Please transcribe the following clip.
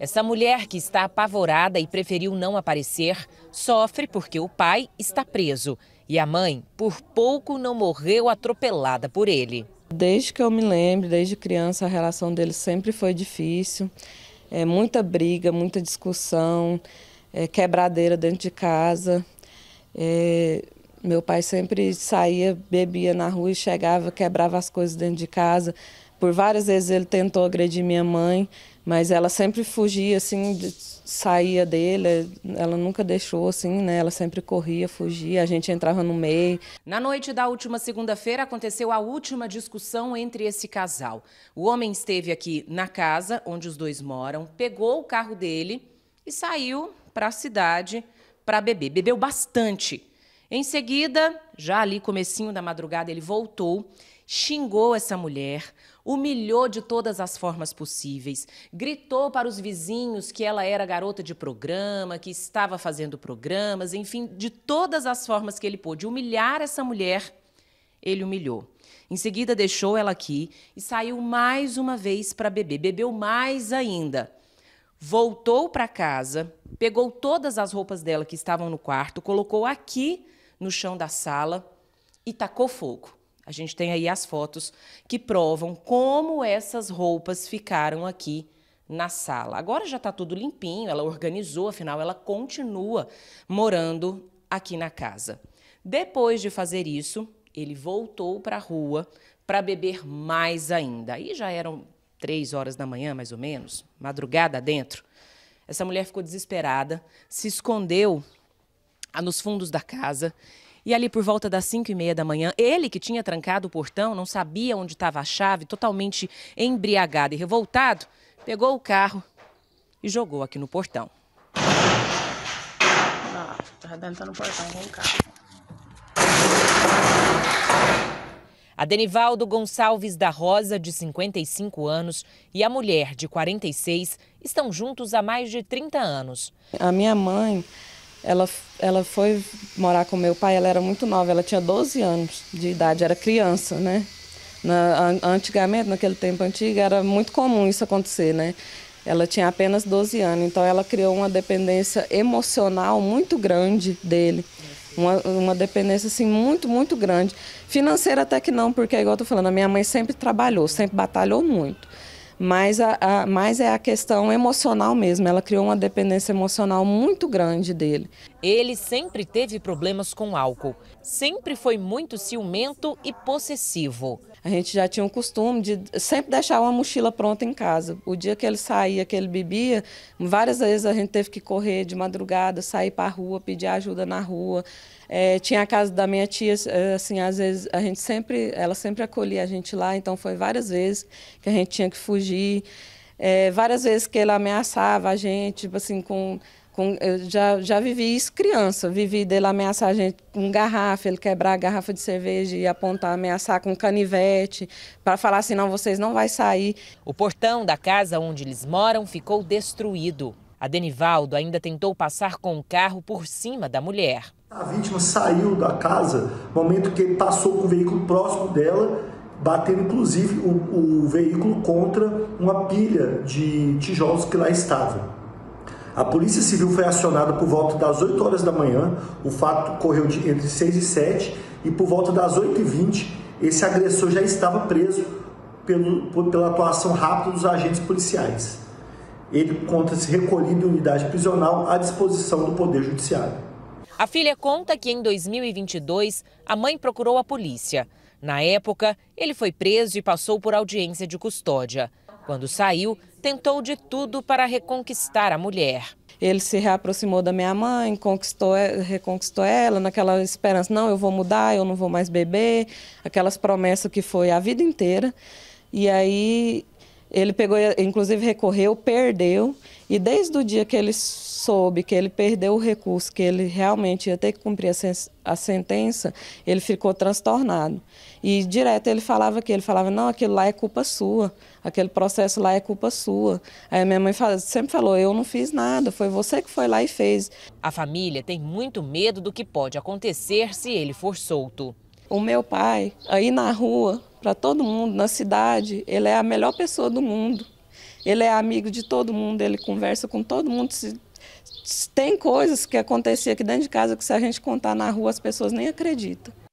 Essa mulher que está apavorada e preferiu não aparecer sofre porque o pai está preso e a mãe, por pouco, não morreu atropelada por ele. Desde que eu me lembro, desde criança, a relação dele sempre foi difícil. É, muita briga, muita discussão, é, quebradeira dentro de casa. É, meu pai sempre saía, bebia na rua e chegava, quebrava as coisas dentro de casa. Por várias vezes ele tentou agredir minha mãe, mas ela sempre fugia, assim, saía dele, ela nunca deixou, assim, né? Ela sempre corria, fugia, a gente entrava no meio. Na noite da última segunda-feira aconteceu a última discussão entre esse casal. O homem esteve aqui na casa onde os dois moram, pegou o carro dele e saiu para a cidade para beber. Bebeu bastante. Em seguida, já ali comecinho da madrugada, ele voltou xingou essa mulher, humilhou de todas as formas possíveis, gritou para os vizinhos que ela era garota de programa, que estava fazendo programas, enfim, de todas as formas que ele pôde humilhar essa mulher, ele humilhou. Em seguida, deixou ela aqui e saiu mais uma vez para beber, bebeu mais ainda. Voltou para casa, pegou todas as roupas dela que estavam no quarto, colocou aqui no chão da sala e tacou fogo. A gente tem aí as fotos que provam como essas roupas ficaram aqui na sala. Agora já está tudo limpinho, ela organizou, afinal ela continua morando aqui na casa. Depois de fazer isso, ele voltou para a rua para beber mais ainda. Aí já eram três horas da manhã, mais ou menos, madrugada dentro. Essa mulher ficou desesperada, se escondeu ah, nos fundos da casa e ali por volta das 5 e meia da manhã, ele que tinha trancado o portão, não sabia onde estava a chave, totalmente embriagado e revoltado, pegou o carro e jogou aqui no portão. Ah, tá o portão com o carro. A Denivaldo Gonçalves da Rosa, de 55 anos, e a mulher, de 46, estão juntos há mais de 30 anos. A minha mãe ela, ela foi morar com meu pai, ela era muito nova, ela tinha 12 anos de idade, era criança, né? Na, antigamente, naquele tempo antigo, era muito comum isso acontecer, né? Ela tinha apenas 12 anos, então ela criou uma dependência emocional muito grande dele. Uma, uma dependência, assim, muito, muito grande. Financeira até que não, porque, igual eu tô falando, a minha mãe sempre trabalhou, sempre batalhou muito mas, a, a, mas é a questão emocional mesmo. Ela criou uma dependência emocional muito grande dele. Ele sempre teve problemas com álcool, sempre foi muito ciumento e possessivo. A gente já tinha o costume de sempre deixar uma mochila pronta em casa. O dia que ele saía, que ele bebia, várias vezes a gente teve que correr de madrugada, sair para a rua, pedir ajuda na rua. É, tinha a casa da minha tia, é, assim, às vezes a gente sempre, ela sempre acolhia a gente lá, então foi várias vezes que a gente tinha que fugir. É, várias vezes que ele ameaçava a gente, tipo assim, com com, eu já, já vivi isso criança, vivi dele ameaçar a gente com garrafa, ele quebrar a garrafa de cerveja e apontar, ameaçar com canivete, para falar assim, não, vocês não vai sair. O portão da casa onde eles moram ficou destruído. A Denivaldo ainda tentou passar com o carro por cima da mulher. A vítima saiu da casa, no momento que ele passou com o veículo próximo dela, batendo inclusive o, o veículo contra uma pilha de tijolos que lá estava. A Polícia Civil foi acionada por volta das 8 horas da manhã, o fato ocorreu entre 6 e 7, e por volta das 8 e 20 esse agressor já estava preso pelo, por, pela atuação rápida dos agentes policiais. Ele conta-se recolhido em unidade prisional à disposição do Poder Judiciário. A filha conta que em 2022 a mãe procurou a polícia. Na época, ele foi preso e passou por audiência de custódia. Quando saiu, tentou de tudo para reconquistar a mulher. Ele se reaproximou da minha mãe, conquistou, reconquistou ela naquela esperança: não, eu vou mudar, eu não vou mais beber, aquelas promessas que foi a vida inteira. E aí ele pegou, inclusive recorreu, perdeu, e desde o dia que ele soube que ele perdeu o recurso, que ele realmente ia ter que cumprir a, sen a sentença, ele ficou transtornado. E direto ele falava que ele falava: "Não, aquilo lá é culpa sua, aquele processo lá é culpa sua". Aí minha mãe fala, sempre falou: "Eu não fiz nada, foi você que foi lá e fez". A família tem muito medo do que pode acontecer se ele for solto. O meu pai, aí na rua, para todo mundo na cidade. Ele é a melhor pessoa do mundo. Ele é amigo de todo mundo, ele conversa com todo mundo. Se, se tem coisas que acontecia aqui dentro de casa que se a gente contar na rua as pessoas nem acreditam.